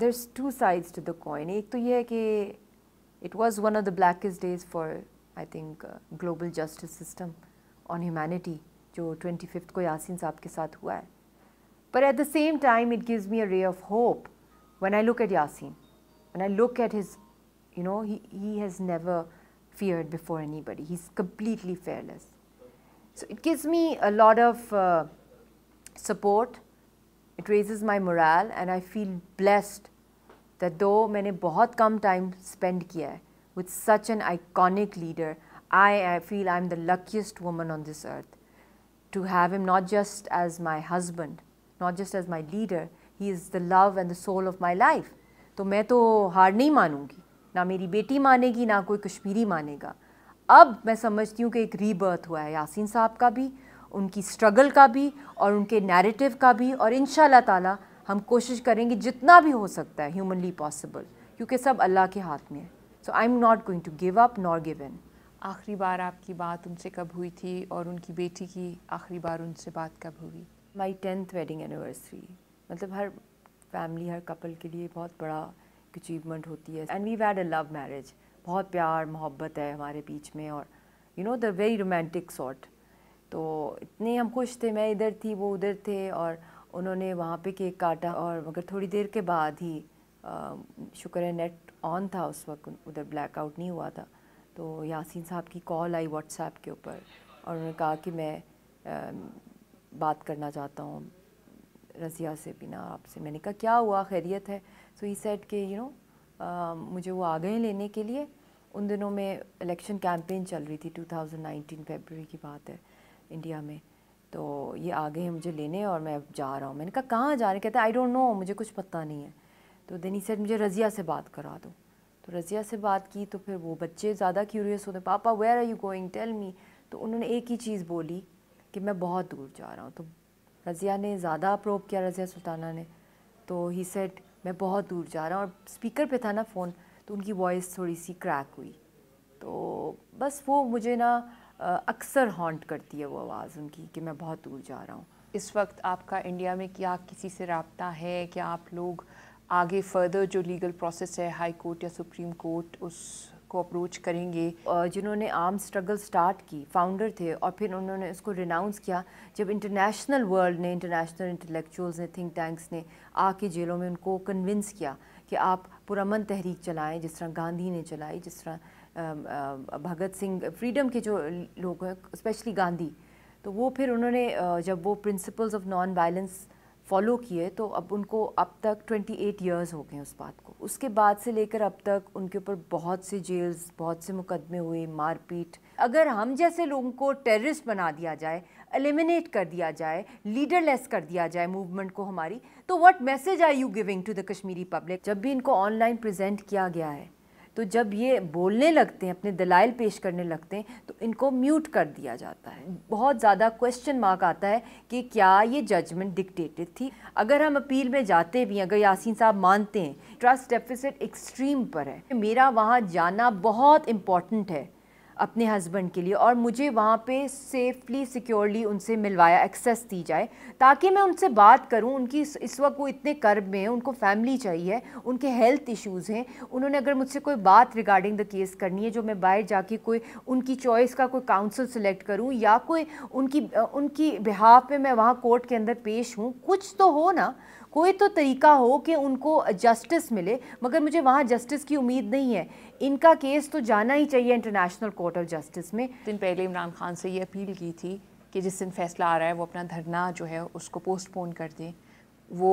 there's two sides to the coin it was one of the blackest days for i think uh, global justice system on humanity jo 25th ko yasin sahab ke hua but at the same time it gives me a ray of hope when i look at yasin when i look at his you know he he has never feared before anybody he's completely fearless so it gives me a lot of uh, support it raises my morale and i feel blessed the दो मैंने बहुत कम time spend किया है with such an iconic leader I I feel I am the luckiest woman on this earth to have am not just as my husband not just as my leader he is the love and the soul of my life तो मैं तो हार नहीं मानूंगी ना मेरी बेटी मानेगी ना कोई कश्मीरी मानेगा अब मैं समझती हूँ कि एक रीबर्थ हुआ है यासिन साहब का भी उनकी स्ट्रगल का भी और उनके नैरेटिव का भी और इन ताला ताली हम कोशिश करेंगे जितना भी हो सकता है ह्यूमनली पॉसिबल क्योंकि सब अल्लाह के हाथ में है so I am not going to give up not give in आखिरी बार आपकी बात उनसे कब हुई थी और उनकी बेटी की आखिरी बार उनसे बात कब हुई माई टेंथ वेडिंग एनिवर्सरी मतलब हर फैमिली हर कपल के लिए बहुत बड़ा अचीवमेंट होती है and we had a love marriage बहुत प्यार मोहब्बत है हमारे बीच में और you know the very romantic sort तो इतने हम खुश थे मैं इधर थी वो उधर थे और उन्होंने वहाँ पे केक काटा और मगर थोड़ी देर के बाद ही शुक्र है नेट ऑन था उस वक्त उधर ब्लैकआउट नहीं हुआ था तो यासीन साहब की कॉल आई व्हाट्सएप के ऊपर और उन्होंने कहा कि मैं आ, बात करना चाहता हूँ रज़िया से बिना आपसे मैंने कहा क्या हुआ खैरियत है सो ही सेट के यू नो मुझे वो आ गए लेने के लिए उन दिनों में इलेक्शन कैंपेन चल रही थी 2019 फरवरी की बात है इंडिया में तो ये आ गए मुझे लेने और मैं अब जा रहा हूँ मैंने कहा कहाँ जा रहे कहते आई डोंट नो मुझे कुछ पता नहीं है तो देनी सेट मुझे रज़िया से बात करा दो तो रज़िया से बात की तो फिर वो बच्चे ज़्यादा क्यूरियस होते पापा where are you going tell me तो उन्होंने एक ही चीज़ बोली कि मैं बहुत दूर जा रहा हूँ तो रज़िया ने ज़्यादा अप्रोप किया रज़िया सुल्ताना ने तो ही सेट मैं बहुत दूर जा रहा हूँ और स्पीकर पे था ना फ़ोन तो उनकी वॉइस थोड़ी सी क्रैक हुई तो बस वो मुझे ना अक्सर हॉन्ट करती है वो आवाज़ उनकी कि मैं बहुत दूर जा रहा हूँ इस वक्त आपका इंडिया में क्या किसी से रबता है क्या आप लोग आगे फर्दर जो लीगल प्रोसेस है हाई कोर्ट या सुप्रीम कोर्ट उसको अप्रोच करेंगे जिन्होंने आर्म स्ट्रगल स्टार्ट की फाउंडर थे और फिर उन्होंने इसको रिनाउंस किया जब इंटरनेशनल वर्ल्ड ने इंटरनेशनल इंटेलेक्चुअल्स ने थिंक टैंक्स ने आके जेलों में उनको कन्विंस किया कि आप पुरमन तहरीक चलाएं जिस तरह गांधी ने चलाई जिस तरह भगत सिंह फ्रीडम के जो लोग हैं स्पेशली गांधी तो वो फिर उन्होंने जब वो principles of non violence follow किए तो अब उनको अब तक 28 एट ईयर्स हो गए उस बात को उसके बाद से लेकर अब तक उनके ऊपर बहुत से जेल्स बहुत से मुकदमे हुए मारपीट अगर हम जैसे लोगों को टेररिस्ट बना दिया जाए एलिमिनेट कर दिया जाए लीडरलेस कर दिया जाए मूवमेंट को हमारी तो what message are you giving to the Kashmiri public जब भी इनको ऑनलाइन प्रेजेंट किया गया है तो जब ये बोलने लगते हैं अपने दलाइल पेश करने लगते हैं तो इनको म्यूट कर दिया जाता है बहुत ज़्यादा क्वेश्चन मार्क आता है कि क्या ये जजमेंट डिक्टेटेड थी अगर हम अपील में जाते भी अगर यासीन साहब मानते हैं ट्रस्ट डेफिसिट एक्सट्रीम पर है मेरा वहाँ जाना बहुत इम्पॉर्टेंट है अपने हस्बैंड के लिए और मुझे वहाँ पे सेफली सिक्योरली उनसे मिलवाया एक्सेस दी जाए ताकि मैं उनसे बात करूँ उनकी इस वक्त वो इतने कर्ब में हैं उनको फैमिली चाहिए उनके हेल्थ इश्यूज़ हैं उन्होंने अगर मुझसे कोई बात रिगार्डिंग द केस करनी है जो मैं बाहर जाके कोई उनकी चॉइस का कोई काउंसिल सेलेक्ट करूँ या कोई उनकी उनकी बिहाफ पे मैं वहाँ कोर्ट के अंदर पेश हूँ कुछ तो हो ना कोई तो तरीका हो कि उनको जस्टिस मिले मगर मुझे वहाँ जस्टिस की उम्मीद नहीं है इनका केस तो जाना ही चाहिए इंटरनेशनल कोर्ट ऑफ जस्टिस में दिन पहले इमरान खान से ये अपील की थी कि जिस दिन फैसला आ रहा है वो अपना धरना जो है उसको पोस्टपोन कर दें वो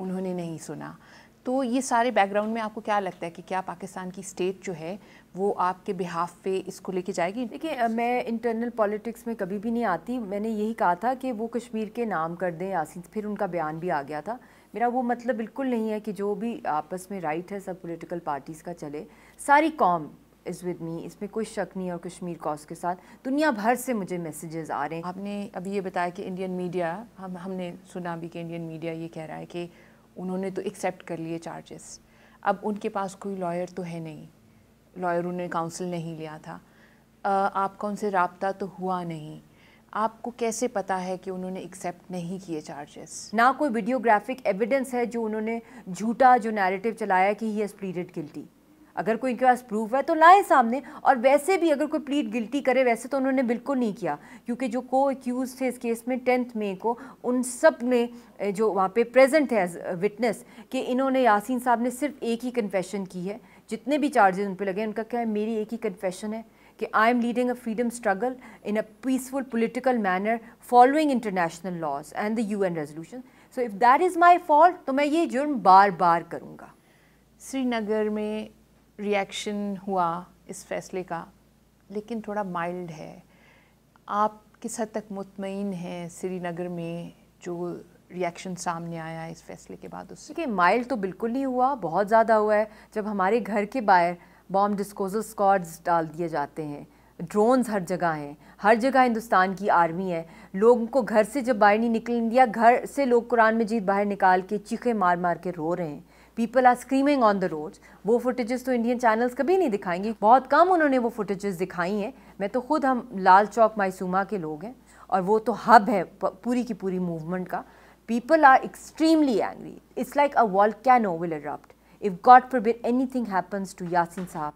उन्होंने नहीं सुना तो ये सारे बैकग्राउंड में आपको क्या लगता है कि क्या पाकिस्तान की स्टेट जो है वो आपके बिहाफ पे इसको लेके जाएगी देखिए मैं इंटरनल पॉलिटिक्स में कभी भी नहीं आती मैंने यही कहा था कि वो कश्मीर के नाम कर दें यासिन फिर उनका बयान भी आ गया था मेरा वो मतलब बिल्कुल नहीं है कि जो भी आपस में राइट है सब पॉलिटिकल पार्टीज़ का चले सारी कॉम इज़ विद मी इसमें कोई शक नहीं है और कश्मीर कॉज के साथ दुनिया भर से मुझे मैसेजेस आ रहे हैं आपने अभी ये बताया कि इंडियन मीडिया हम हमने सुना भी कि इंडियन मीडिया ये कह रहा है कि उन्होंने तो एक्सेप्ट कर लिए चार्जेस अब उनके पास कोई लॉयर तो है नहीं लॉयर उन्होंने काउंसिल नहीं लिया था आपका उनसे रबता तो हुआ नहीं आपको कैसे पता है कि उन्होंने एक्सेप्ट नहीं किए चार्जेस ना कोई वीडियोग्राफिक एविडेंस है जो उन्होंने झूठा जो नैरेटिव चलाया कि ही हैज़ प्लीडेड गिल्टी अगर कोई इनके पास प्रूफ है तो लाए सामने और वैसे भी अगर कोई प्लीड गिल्टी करे वैसे तो उन्होंने बिल्कुल नहीं किया क्योंकि जो को एक्यूज थे इस केस में टेंथ मे को उन सब ने जो वहाँ पे प्रेजेंट है एज विटनेस कि इन्होंने यासीन साहब ने सिर्फ एक ही कन्फेशन की है जितने भी चार्जेस उन पर लगे उनका क्या है मेरी एक ही कन्फेशन है कि I am leading a freedom struggle in a peaceful political manner following international laws and the U N resolution so if that is my fault तो मैं ये जुर्म बार बार करूँगा श्रीनगर में रिएक्शन हुआ इस फैसले का लेकिन थोड़ा माइल्ड है आप किस हद तक मुतमिन हैं श्रीनगर में जो रिएक्शन सामने आया इस फैसले के बाद उससे माइल्ड तो बिल्कुल नहीं हुआ बहुत ज़्यादा हुआ है जब हमारे घर के बाहर बॉम्ब डिस्पोजल स्कॉड्स डाल दिए जाते हैं ड्रोन्स हर जगह हैं हर जगह हिंदुस्तान की आर्मी है लोगों को घर से जब बाहर नहीं निकल दिया घर से लोग कुरान मजीद बाहर निकाल के चीखे मार मार के रो रहे हैं people are screaming on the road वो फुटेजेस तो इंडियन चैनल्स कभी नहीं दिखाएंगे बहुत कम उन्होंने वो फुटेजेस दिखाई हैं मैं तो खुद हम लाल चौक मायसूमा के लोग हैं और वो तो हब है पूरी की पूरी मूवमेंट का people are extremely angry it's like a volcano will adopt if God forbid anything happens to Yasin Sah.